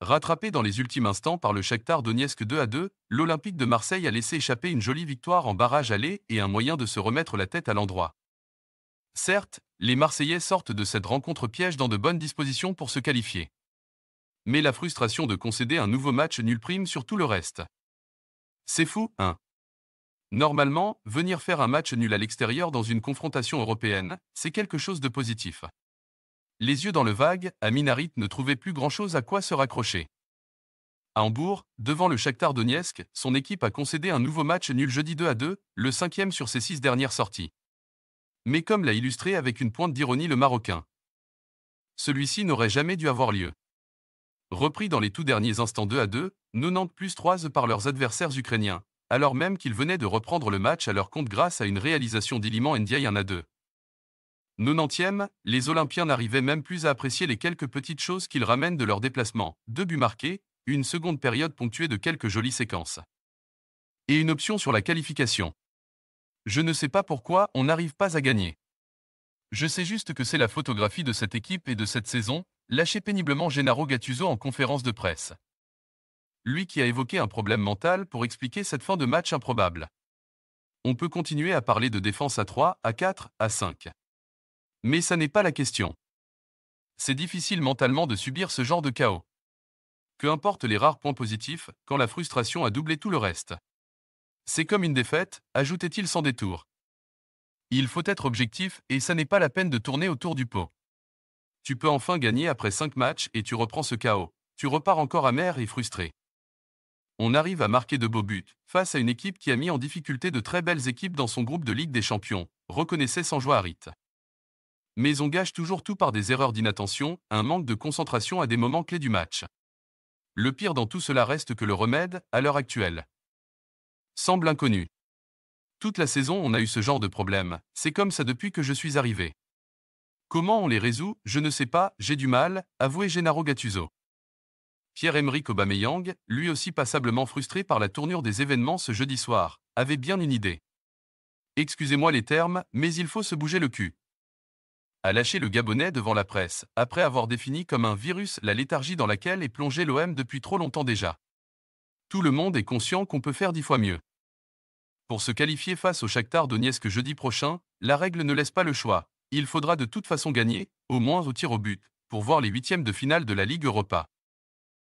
Rattrapé dans les ultimes instants par le Shakhtar Donetsk 2 à 2, l'Olympique de Marseille a laissé échapper une jolie victoire en barrage aller et un moyen de se remettre la tête à l'endroit. Certes, les Marseillais sortent de cette rencontre piège dans de bonnes dispositions pour se qualifier. Mais la frustration de concéder un nouveau match nul prime sur tout le reste. C'est fou, hein Normalement, venir faire un match nul à l'extérieur dans une confrontation européenne, c'est quelque chose de positif. Les yeux dans le vague, Aminarit ne trouvait plus grand-chose à quoi se raccrocher. À Hambourg, devant le Shakhtar Donetsk, son équipe a concédé un nouveau match nul jeudi 2 à 2, le cinquième sur ses six dernières sorties. Mais comme l'a illustré avec une pointe d'ironie le Marocain, celui-ci n'aurait jamais dû avoir lieu. Repris dans les tout derniers instants 2 à 2, 90 plus 3 par leurs adversaires ukrainiens, alors même qu'ils venaient de reprendre le match à leur compte grâce à une réalisation d'Iliman Ndiaye 1 à 2. 90e, les Olympiens n'arrivaient même plus à apprécier les quelques petites choses qu'ils ramènent de leur déplacement. Deux buts marqués, une seconde période ponctuée de quelques jolies séquences. Et une option sur la qualification. Je ne sais pas pourquoi on n'arrive pas à gagner. Je sais juste que c'est la photographie de cette équipe et de cette saison, lâchait péniblement Gennaro Gattuso en conférence de presse. Lui qui a évoqué un problème mental pour expliquer cette fin de match improbable. On peut continuer à parler de défense à 3, à 4, à 5. Mais ça n'est pas la question. C'est difficile mentalement de subir ce genre de chaos. Que importent les rares points positifs, quand la frustration a doublé tout le reste. C'est comme une défaite, ajoutait-il sans détour. Il faut être objectif et ça n'est pas la peine de tourner autour du pot. Tu peux enfin gagner après 5 matchs et tu reprends ce chaos. Tu repars encore amer et frustré. On arrive à marquer de beaux buts, face à une équipe qui a mis en difficulté de très belles équipes dans son groupe de Ligue des Champions, reconnaissait sans joie Harit mais on gâche toujours tout par des erreurs d'inattention, un manque de concentration à des moments clés du match. Le pire dans tout cela reste que le remède, à l'heure actuelle, semble inconnu. Toute la saison on a eu ce genre de problème, c'est comme ça depuis que je suis arrivé. Comment on les résout, je ne sais pas, j'ai du mal, avouait Gennaro Gattuso. Pierre-Emerick Aubameyang, lui aussi passablement frustré par la tournure des événements ce jeudi soir, avait bien une idée. Excusez-moi les termes, mais il faut se bouger le cul a lâché le Gabonais devant la presse, après avoir défini comme un virus la léthargie dans laquelle est plongé l'OM depuis trop longtemps déjà. Tout le monde est conscient qu'on peut faire dix fois mieux. Pour se qualifier face au Shakhtar Donetsk jeudi prochain, la règle ne laisse pas le choix. Il faudra de toute façon gagner, au moins au tir au but, pour voir les huitièmes de finale de la Ligue Europa.